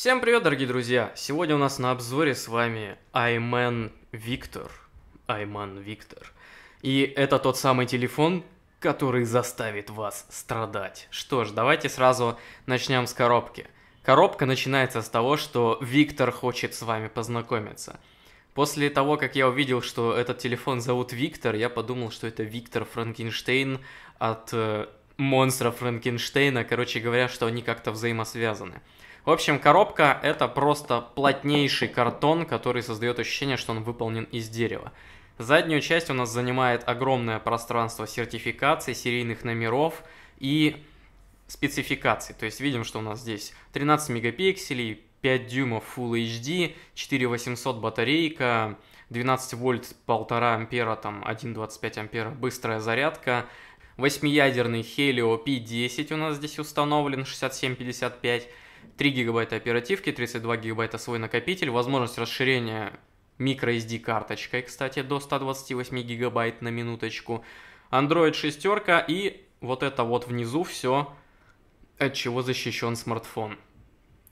Всем привет, дорогие друзья! Сегодня у нас на обзоре с вами Айман Виктор. Айман Виктор. И это тот самый телефон, который заставит вас страдать. Что ж, давайте сразу начнем с коробки. Коробка начинается с того, что Виктор хочет с вами познакомиться. После того, как я увидел, что этот телефон зовут Виктор, я подумал, что это Виктор Франкенштейн от э, монстра Франкенштейна, короче говоря, что они как-то взаимосвязаны. В общем, коробка это просто плотнейший картон, который создает ощущение, что он выполнен из дерева. Заднюю часть у нас занимает огромное пространство сертификаций, серийных номеров и спецификаций. То есть видим, что у нас здесь 13 мегапикселей, 5 дюймов Full HD, 4800 батарейка, 12 вольт, 1,5 ампера, там 1,25 ампера, быстрая зарядка. Восьмиядерный Helio P10 у нас здесь установлен, 6755. 3 гигабайта оперативки, 32 гигабайта свой накопитель, возможность расширения microSD карточкой, кстати, до 128 гигабайт на минуточку, Android шестерка и вот это вот внизу все, от чего защищен смартфон.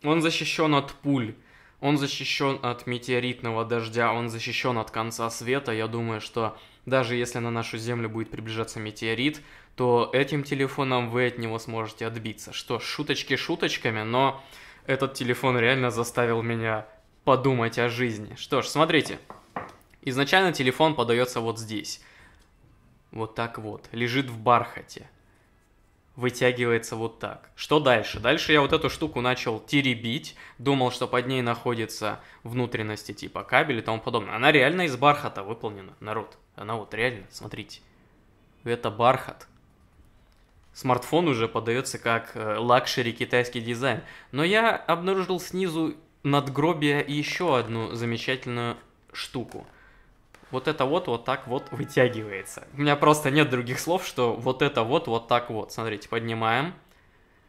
Он защищен от пуль, он защищен от метеоритного дождя, он защищен от конца света. Я думаю, что даже если на нашу Землю будет приближаться метеорит, то этим телефоном вы от него сможете отбиться. Что, шуточки шуточками, но этот телефон реально заставил меня подумать о жизни. Что ж, смотрите. Изначально телефон подается вот здесь. Вот так вот. Лежит в бархате вытягивается вот так. Что дальше? Дальше я вот эту штуку начал теребить, думал, что под ней находятся внутренности типа кабель и тому подобное. Она реально из бархата выполнена, народ. Она вот реально, смотрите. Это бархат. Смартфон уже подается как э, лакшери китайский дизайн. Но я обнаружил снизу надгробия и еще одну замечательную штуку – вот это вот вот так вот вытягивается. У меня просто нет других слов, что вот это вот вот так вот. Смотрите, поднимаем.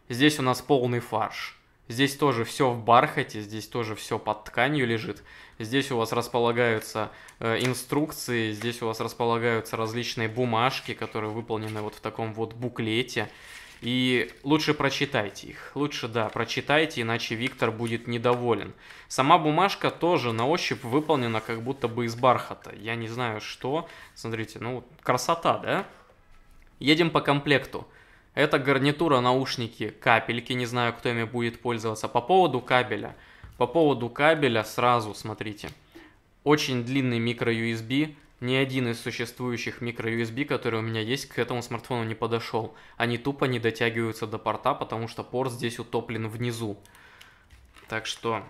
Здесь у нас полный фарш. Здесь тоже все в бархате, здесь тоже все под тканью лежит. Здесь у вас располагаются э, инструкции, здесь у вас располагаются различные бумажки, которые выполнены вот в таком вот буклете. И лучше прочитайте их. Лучше, да, прочитайте, иначе Виктор будет недоволен. Сама бумажка тоже на ощупь выполнена как будто бы из бархата. Я не знаю что. Смотрите, ну, красота, да? Едем по комплекту. Это гарнитура, наушники, капельки. Не знаю, кто ими будет пользоваться. По поводу кабеля. По поводу кабеля сразу смотрите. Очень длинный микро-USB ни один из существующих microUSB, который у меня есть, к этому смартфону не подошел. Они тупо не дотягиваются до порта, потому что порт здесь утоплен внизу. Так что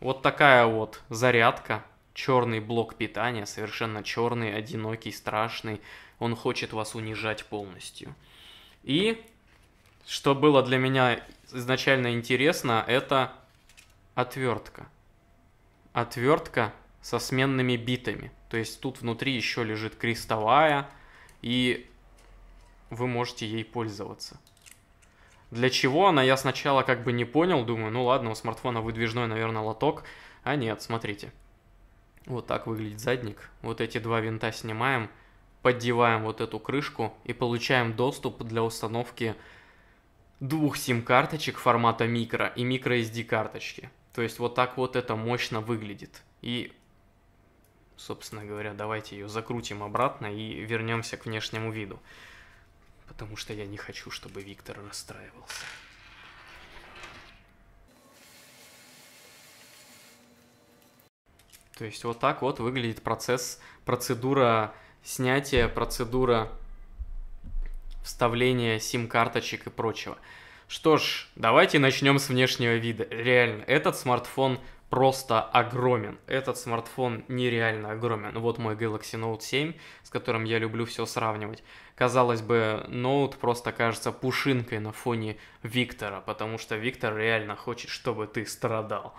вот такая вот зарядка. Черный блок питания, совершенно черный, одинокий, страшный. Он хочет вас унижать полностью. И что было для меня изначально интересно, это отвертка. Отвертка со сменными битами. То есть тут внутри еще лежит крестовая, и вы можете ей пользоваться. Для чего она, я сначала как бы не понял, думаю, ну ладно, у смартфона выдвижной, наверное, лоток. А нет, смотрите. Вот так выглядит задник. Вот эти два винта снимаем, поддеваем вот эту крышку и получаем доступ для установки двух сим-карточек формата микро и микро SD карточки. То есть вот так вот это мощно выглядит. И Собственно говоря, давайте ее закрутим обратно и вернемся к внешнему виду. Потому что я не хочу, чтобы Виктор расстраивался. То есть вот так вот выглядит процесс, процедура снятия, процедура вставления сим-карточек и прочего. Что ж, давайте начнем с внешнего вида. Реально, этот смартфон просто огромен. Этот смартфон нереально огромен. Вот мой Galaxy Note 7, с которым я люблю все сравнивать. Казалось бы, Note просто кажется пушинкой на фоне Виктора, потому что Виктор реально хочет, чтобы ты страдал.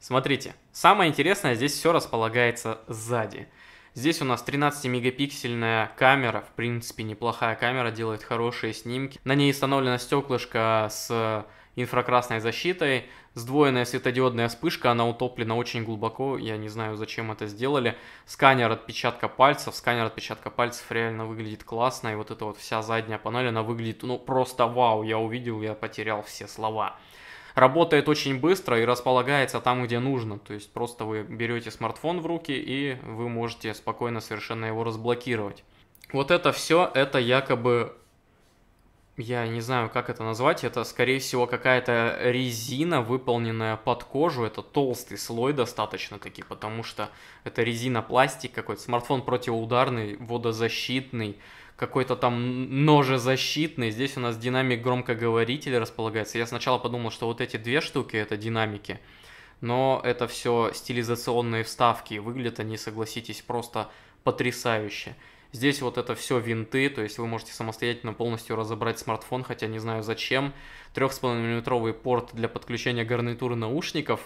Смотрите, самое интересное, здесь все располагается сзади. Здесь у нас 13-мегапиксельная камера, в принципе, неплохая камера, делает хорошие снимки. На ней установлено стеклышко с инфракрасной защитой. Сдвоенная светодиодная вспышка, она утоплена очень глубоко, я не знаю, зачем это сделали. Сканер отпечатка пальцев, сканер отпечатка пальцев реально выглядит классно, и вот эта вот вся задняя панель, она выглядит, ну, просто вау, я увидел, я потерял все слова работает очень быстро и располагается там, где нужно. То есть просто вы берете смартфон в руки и вы можете спокойно совершенно его разблокировать. Вот это все, это якобы я не знаю, как это назвать, это, скорее всего, какая-то резина, выполненная под кожу, это толстый слой достаточно-таки, потому что это резина, пластик какой-то, смартфон противоударный, водозащитный, какой-то там ножезащитный, здесь у нас динамик громкоговорителя располагается. Я сначала подумал, что вот эти две штуки это динамики, но это все стилизационные вставки, выглядят они, согласитесь, просто потрясающе. Здесь вот это все винты, то есть вы можете самостоятельно полностью разобрать смартфон, хотя не знаю зачем. 3,5-мм порт для подключения гарнитуры наушников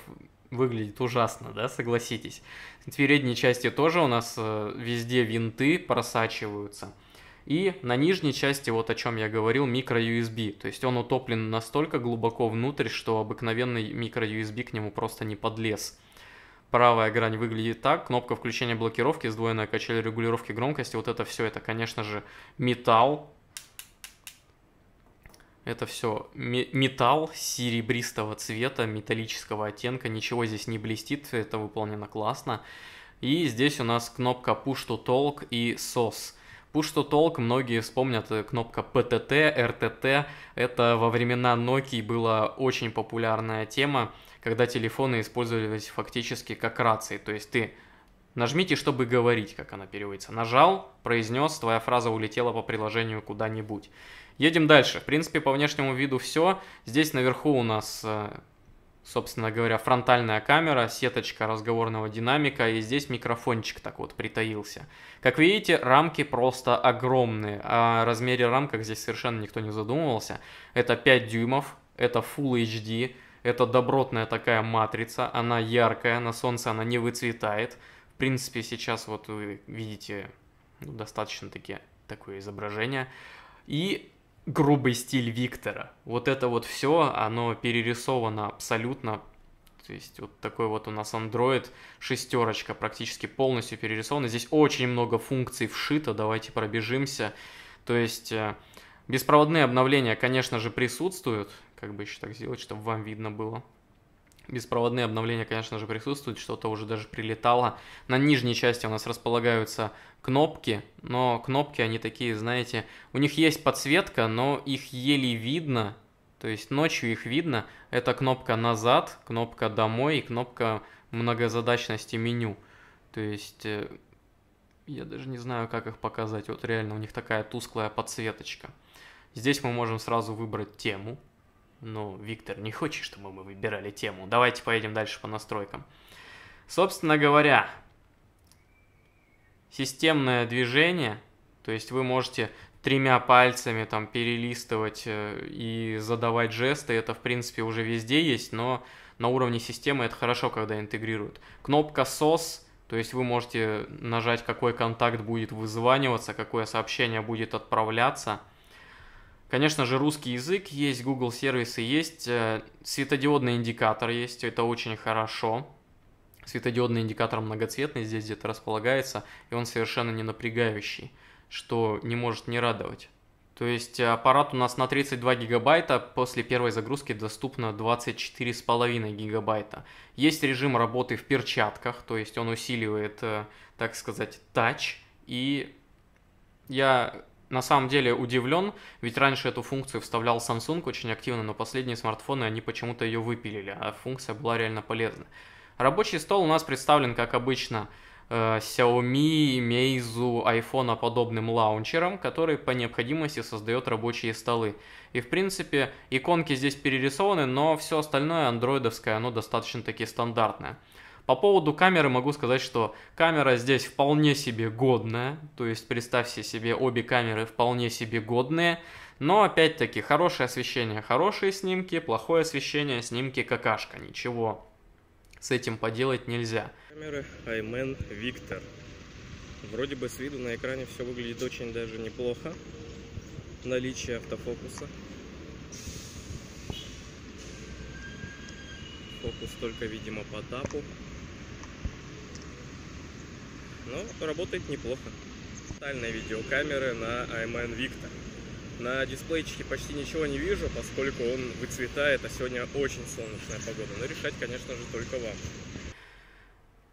выглядит ужасно, да, согласитесь. В передней части тоже у нас э, везде винты просачиваются. И на нижней части, вот о чем я говорил, микро-USB. То есть он утоплен настолько глубоко внутрь, что обыкновенный микро-USB к нему просто не подлез правая грань выглядит так, кнопка включения блокировки, сдвоенная качель регулировки громкости, вот это все, это, конечно же, металл. Это все металл серебристого цвета, металлического оттенка, ничего здесь не блестит, это выполнено классно. И здесь у нас кнопка Push to Talk и SOS. Push to Talk многие вспомнят э, кнопка PTT, RTT. Это во времена Nokia была очень популярная тема когда телефоны использовались фактически как рации. То есть ты нажмите, чтобы говорить, как она переводится. Нажал, произнес, твоя фраза улетела по приложению куда-нибудь. Едем дальше. В принципе, по внешнему виду все. Здесь наверху у нас, э, собственно говоря, фронтальная камера, сеточка разговорного динамика, и здесь микрофончик так вот притаился. Как видите, рамки просто огромные. А о размере рамках здесь совершенно никто не задумывался. Это 5 дюймов, это Full HD, это добротная такая матрица, она яркая, на солнце она не выцветает. В принципе, сейчас вот вы видите ну, достаточно-таки такое изображение. И грубый стиль Виктора. Вот это вот все, оно перерисовано абсолютно. То есть вот такой вот у нас Android шестерочка практически полностью перерисована. Здесь очень много функций вшито, давайте пробежимся. То есть э, беспроводные обновления, конечно же, присутствуют. Как бы еще так сделать, чтобы вам видно было. Беспроводные обновления, конечно же, присутствуют, что-то уже даже прилетало. На нижней части у нас располагаются кнопки, но кнопки, они такие, знаете, у них есть подсветка, но их еле видно, то есть ночью их видно. Это кнопка «Назад», кнопка «Домой» и кнопка многозадачности меню. То есть э, я даже не знаю, как их показать. Вот реально у них такая тусклая подсветочка. Здесь мы можем сразу выбрать тему. Ну, Виктор, не хочешь, чтобы мы выбирали тему? Давайте поедем дальше по настройкам. Собственно говоря, системное движение, то есть вы можете тремя пальцами там перелистывать э, и задавать жесты, это в принципе уже везде есть, но на уровне системы это хорошо, когда интегрируют. Кнопка SOS, то есть вы можете нажать, какой контакт будет вызваниваться, какое сообщение будет отправляться – Конечно же, русский язык есть, Google сервисы есть, э, светодиодный индикатор есть, это очень хорошо. Светодиодный индикатор многоцветный здесь где-то располагается, и он совершенно не напрягающий, что не может не радовать. То есть э, аппарат у нас на 32 гигабайта, после первой загрузки доступно 24,5 гигабайта. Есть режим работы в перчатках, то есть он усиливает, э, так сказать, тач. И я на самом деле удивлен, ведь раньше эту функцию вставлял Samsung очень активно, но последние смартфоны, они почему-то ее выпилили, а функция была реально полезна. Рабочий стол у нас представлен, как обычно, э, Xiaomi, Meizu, iPhone подобным лаунчером, который по необходимости создает рабочие столы. И в принципе иконки здесь перерисованы, но все остальное андроидовское, оно достаточно таки стандартное. По поводу камеры могу сказать, что камера здесь вполне себе годная, то есть представьте себе обе камеры вполне себе годные, но опять-таки хорошее освещение, хорошие снимки, плохое освещение, снимки какашка, ничего с этим поделать нельзя. Камеры Аймен Виктор. Вроде бы с виду на экране все выглядит очень даже неплохо. Наличие автофокуса. Фокус только, видимо, по тапу но ну, работает неплохо. Тотальные видеокамеры на IMN Victor. На дисплейчике почти ничего не вижу, поскольку он выцветает, а сегодня очень солнечная погода. Но решать, конечно же, только вам.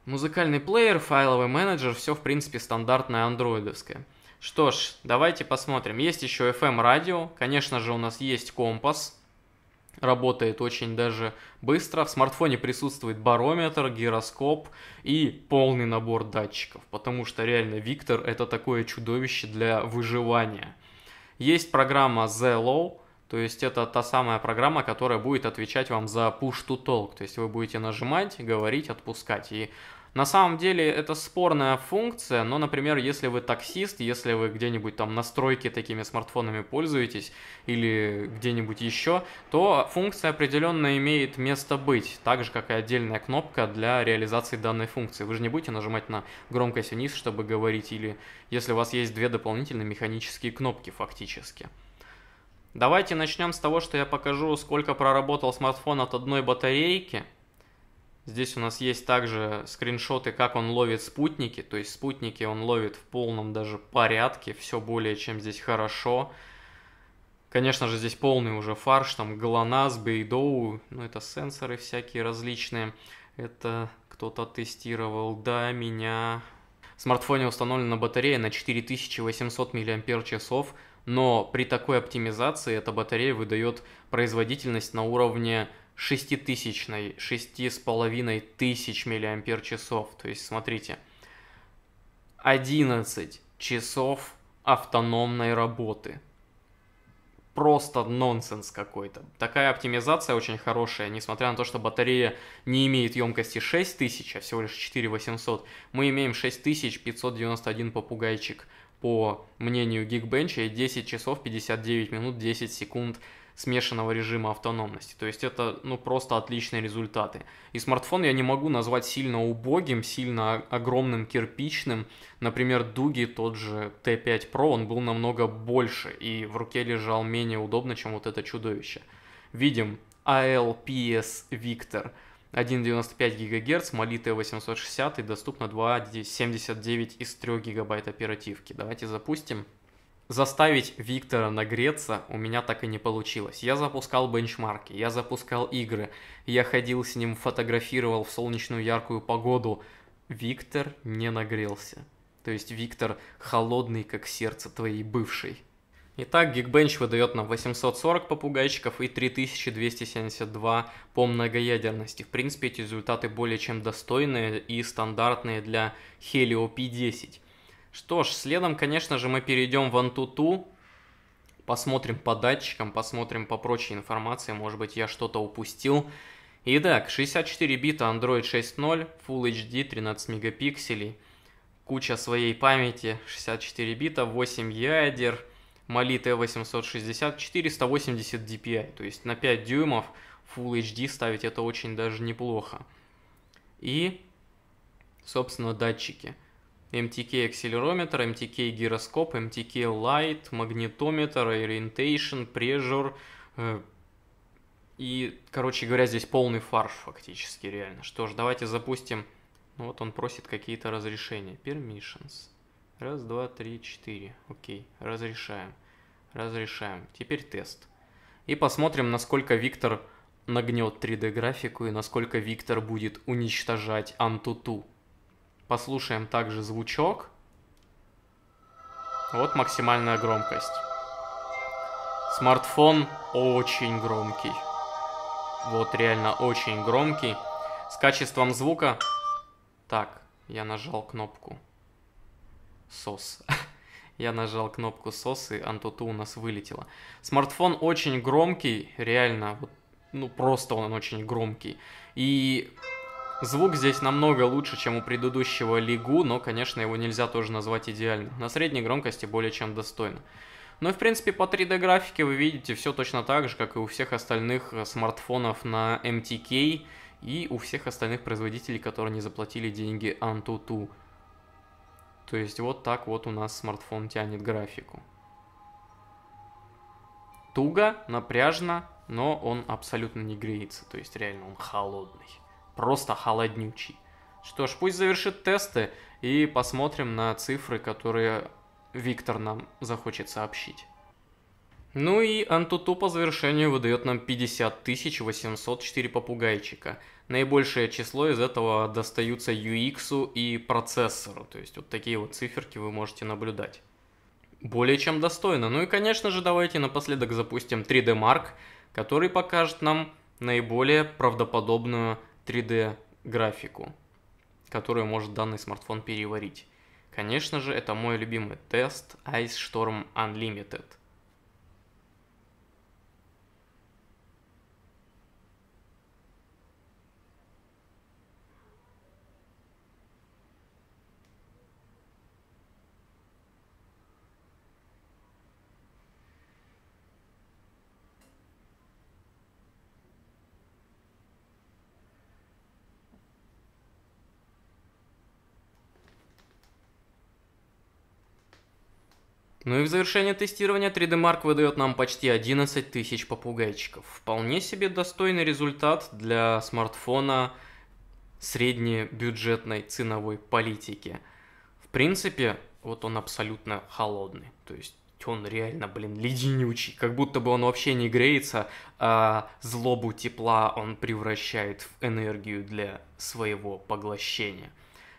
Музыкальный плеер, файловый менеджер, все в принципе стандартное андроидовское. Что ж, давайте посмотрим. Есть еще FM-радио, эм конечно же у нас есть компас, работает очень даже быстро. В смартфоне присутствует барометр, гироскоп и полный набор датчиков, потому что реально Виктор это такое чудовище для выживания. Есть программа Zello, то есть это та самая программа, которая будет отвечать вам за push to talk, то есть вы будете нажимать, говорить, отпускать. И на самом деле это спорная функция, но, например, если вы таксист, если вы где-нибудь там на стройке такими смартфонами пользуетесь или где-нибудь еще, то функция определенно имеет место быть, так же, как и отдельная кнопка для реализации данной функции. Вы же не будете нажимать на громкость вниз, чтобы говорить, или если у вас есть две дополнительные механические кнопки фактически. Давайте начнем с того, что я покажу, сколько проработал смартфон от одной батарейки – Здесь у нас есть также скриншоты, как он ловит спутники, то есть спутники он ловит в полном даже порядке, все более чем здесь хорошо. Конечно же, здесь полный уже фарш, там ГЛОНАСС, Бейдоу, ну это сенсоры всякие различные. Это кто-то тестировал, да, меня. В смартфоне установлена батарея на 4800 мАч, но при такой оптимизации эта батарея выдает производительность на уровне шеститысячной, шести с половиной тысяч миллиампер часов. То есть, смотрите, 11 часов автономной работы. Просто нонсенс какой-то. Такая оптимизация очень хорошая, несмотря на то, что батарея не имеет емкости 6000, а всего лишь 4800. Мы имеем 6591 попугайчик по мнению Geekbench и 10 часов 59 минут 10 секунд смешанного режима автономности. То есть это ну, просто отличные результаты. И смартфон я не могу назвать сильно убогим, сильно огромным кирпичным. Например, Дуги, тот же T5 Pro, он был намного больше и в руке лежал менее удобно, чем вот это чудовище. Видим ALPS Victor. 1,95 ГГц, Mali T860 и доступно 2,79 из 3 ГБ оперативки. Давайте запустим. Заставить Виктора нагреться у меня так и не получилось. Я запускал бенчмарки, я запускал игры, я ходил с ним, фотографировал в солнечную яркую погоду. Виктор не нагрелся. То есть Виктор холодный, как сердце твоей бывшей. Итак, Geekbench выдает нам 840 попугайчиков и 3272 по многоядерности. В принципе, эти результаты более чем достойные и стандартные для Helio P10. Что ж, следом, конечно же, мы перейдем в Antutu, посмотрим по датчикам, посмотрим по прочей информации, может быть, я что-то упустил. Итак, 64 бита Android 6.0, Full HD, 13 мегапикселей, куча своей памяти, 64 бита, 8 ядер, Mali T860, 480 DPI, то есть на 5 дюймов Full HD ставить это очень даже неплохо. И, собственно, датчики – MTK акселерометр, MTK гироскоп, MTK light, магнитометр, orientation, pressure. Э, и, короче говоря, здесь полный фарш фактически реально. Что ж, давайте запустим. Ну, вот он просит какие-то разрешения. Permissions. Раз, два, три, четыре. Окей, разрешаем. Разрешаем. Теперь тест. И посмотрим, насколько Виктор нагнет 3D-графику и насколько Виктор будет уничтожать Антуту. Послушаем также звучок. Вот максимальная громкость. Смартфон очень громкий. Вот реально очень громкий. С качеством звука... Так, я нажал кнопку сос. я нажал кнопку сос и Antutu у нас вылетело. Смартфон очень громкий, реально. Вот, ну, просто он очень громкий. И Звук здесь намного лучше, чем у предыдущего Лигу, но, конечно, его нельзя тоже назвать идеальным. На средней громкости более чем достойно. Но, ну в принципе, по 3D графике вы видите все точно так же, как и у всех остальных э, смартфонов на MTK эм и у всех остальных производителей, которые не заплатили деньги Antutu. То есть вот так вот у нас смартфон тянет графику. Туго, напряжно, но он абсолютно не греется, то есть реально он холодный просто холоднючий. Что ж, пусть завершит тесты и посмотрим на цифры, которые Виктор нам захочет сообщить. Ну и Антуту по завершению выдает нам 50 804 попугайчика. Наибольшее число из этого достаются UX и процессору, то есть вот такие вот циферки вы можете наблюдать. Более чем достойно. Ну и конечно же давайте напоследок запустим 3D Mark, который покажет нам наиболее правдоподобную 3D графику, которую может данный смартфон переварить. Конечно же, это мой любимый тест Ice Storm Unlimited – Ну и в завершение тестирования 3D Mark выдает нам почти 11 тысяч попугайчиков. Вполне себе достойный результат для смартфона среднебюджетной ценовой политики. В принципе, вот он абсолютно холодный. То есть он реально, блин, леденючий. Как будто бы он вообще не греется, а злобу тепла он превращает в энергию для своего поглощения.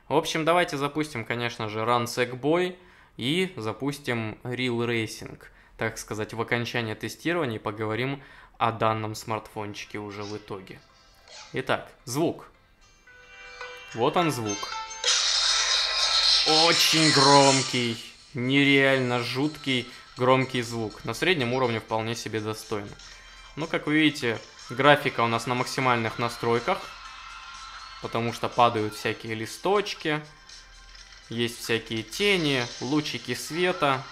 В общем, давайте запустим, конечно же, Run Sec Boy и запустим Real Racing, так сказать, в окончании тестирования и поговорим о данном смартфончике уже в итоге. Итак, звук. Вот он звук. Очень громкий, нереально жуткий громкий звук. На среднем уровне вполне себе достойно. Но ну, как вы видите, графика у нас на максимальных настройках, потому что падают всякие листочки, есть всякие тени, лучики света.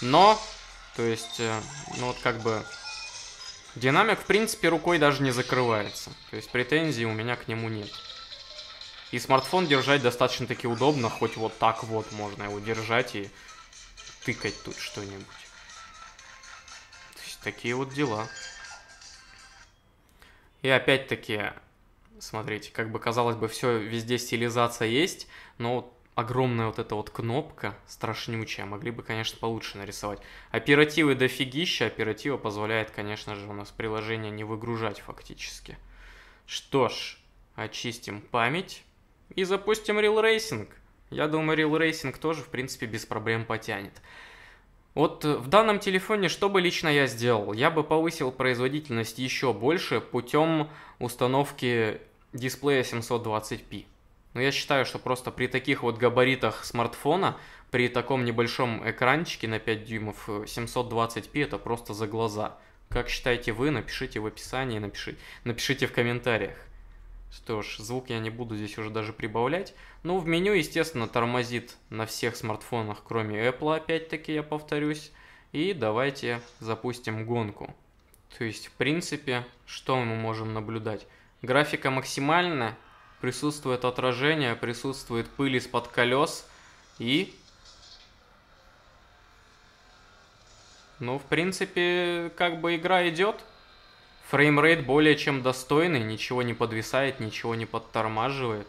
Но, то есть, э, ну вот как бы Динамик, в принципе, рукой даже не закрывается. То есть претензий у меня к нему нет. И смартфон держать достаточно-таки удобно, хоть вот так вот можно его держать и тыкать тут что-нибудь. такие вот дела. И опять-таки, Смотрите, как бы казалось бы, все везде стилизация есть, но вот огромная вот эта вот кнопка страшнючая. Могли бы, конечно, получше нарисовать. Оперативы дофигища. Оператива позволяет, конечно же, у нас приложение не выгружать фактически. Что ж, очистим память и запустим Real Racing. Я думаю, Real Racing тоже, в принципе, без проблем потянет. Вот э, в данном телефоне что бы лично я сделал? Я бы повысил производительность еще больше путем установки дисплея 720p. Но я считаю, что просто при таких вот габаритах смартфона, при таком небольшом экранчике на 5 дюймов 720p э, это просто за глаза. Как считаете вы, напишите в описании, напишите, напишите в комментариях. Что ж, звук я не буду здесь уже даже прибавлять. Ну, в меню, естественно, тормозит на всех смартфонах, кроме Apple, опять-таки я повторюсь. И давайте запустим гонку. То есть, в принципе, что мы можем наблюдать? Графика максимальная, присутствует отражение, присутствует пыль из-под колес и... Ну, в принципе, как бы игра идет, Фреймрейт более чем достойный, ничего не подвисает, ничего не подтормаживает.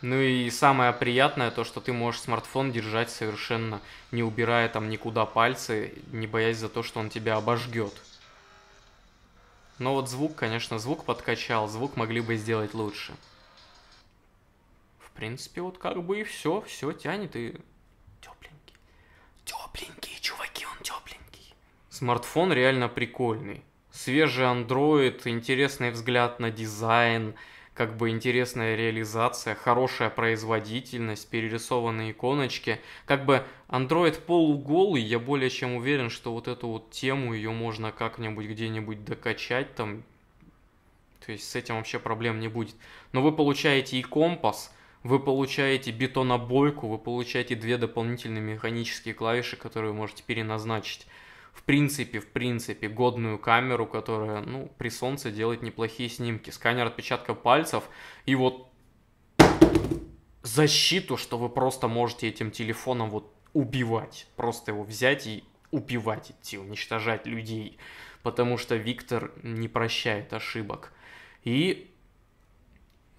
Ну и самое приятное то, что ты можешь смартфон держать совершенно не убирая там никуда пальцы, не боясь за то, что он тебя обожгет. Но вот звук, конечно, звук подкачал, звук могли бы сделать лучше. В принципе, вот как бы и все, все тянет и тепленько. Смартфон реально прикольный. Свежий Android, интересный взгляд на дизайн, как бы интересная реализация, хорошая производительность, перерисованные иконочки. Как бы Android полуголый, я более чем уверен, что вот эту вот тему ее можно как-нибудь где-нибудь докачать там. То есть с этим вообще проблем не будет. Но вы получаете и компас, вы получаете бетонобойку, вы получаете две дополнительные механические клавиши, которые вы можете переназначить в принципе, в принципе, годную камеру, которая, ну, при солнце делает неплохие снимки. Сканер отпечатка пальцев и вот защиту, что вы просто можете этим телефоном вот убивать. Просто его взять и убивать идти, уничтожать людей. Потому что Виктор не прощает ошибок. И,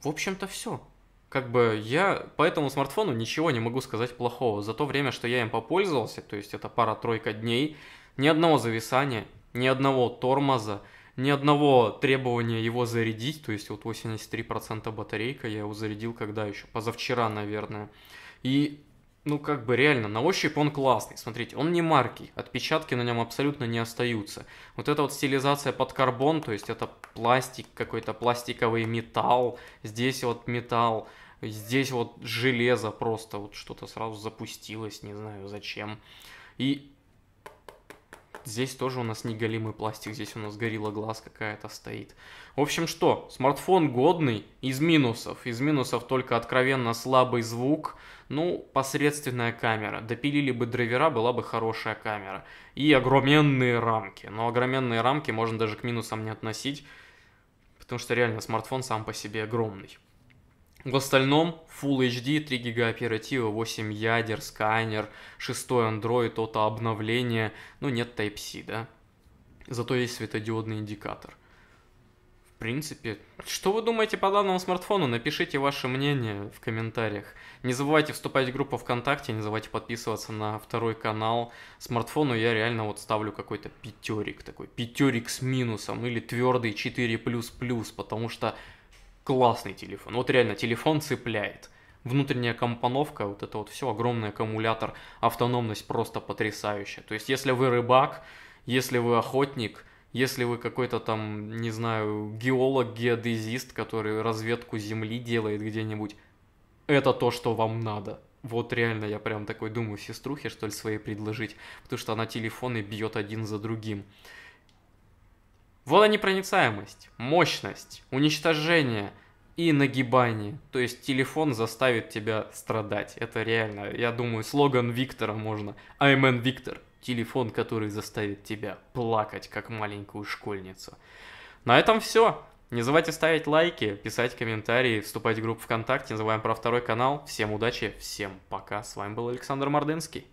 в общем-то, все. Как бы я по этому смартфону ничего не могу сказать плохого. За то время, что я им попользовался, то есть это пара-тройка дней, ни одного зависания, ни одного тормоза, ни одного требования его зарядить, то есть вот 83% батарейка, я его зарядил когда еще, позавчера, наверное. И, ну, как бы реально, на ощупь он классный, смотрите, он не маркий, отпечатки на нем абсолютно не остаются. Вот эта вот стилизация под карбон, то есть это пластик, какой-то пластиковый металл, здесь вот металл, здесь вот железо просто, вот что-то сразу запустилось, не знаю зачем. И Здесь тоже у нас неголимый пластик, здесь у нас горилла глаз какая-то стоит. В общем, что? Смартфон годный, из минусов. Из минусов только откровенно слабый звук, ну, посредственная камера. Допилили бы драйвера, была бы хорошая камера. И огроменные рамки. Но огроменные рамки можно даже к минусам не относить, потому что реально смартфон сам по себе огромный. В остальном Full HD, 3 гига оператива, 8 ядер, сканер, 6 Android, то-то обновление, ну нет Type-C, да? Зато есть светодиодный индикатор. В принципе, что вы думаете по данному смартфону? Напишите ваше мнение в комментариях. Не забывайте вступать в группу ВКонтакте, не забывайте подписываться на второй канал. Смартфону я реально вот ставлю какой-то пятерик такой, пятерик с минусом или твердый 4++, потому что классный телефон. Вот реально, телефон цепляет. Внутренняя компоновка, вот это вот все, огромный аккумулятор, автономность просто потрясающая. То есть, если вы рыбак, если вы охотник, если вы какой-то там, не знаю, геолог, геодезист, который разведку земли делает где-нибудь, это то, что вам надо. Вот реально я прям такой думаю, сеструхе что ли своей предложить, потому что она телефоны бьет один за другим. Водонепроницаемость, мощность, уничтожение и нагибание. То есть телефон заставит тебя страдать. Это реально, я думаю, слоган Виктора можно. Аймен Виктор. Телефон, который заставит тебя плакать, как маленькую школьницу. На этом все. Не забывайте ставить лайки, писать комментарии, вступать в группу ВКонтакте. Называем про второй канал. Всем удачи, всем пока. С вами был Александр Мордынский.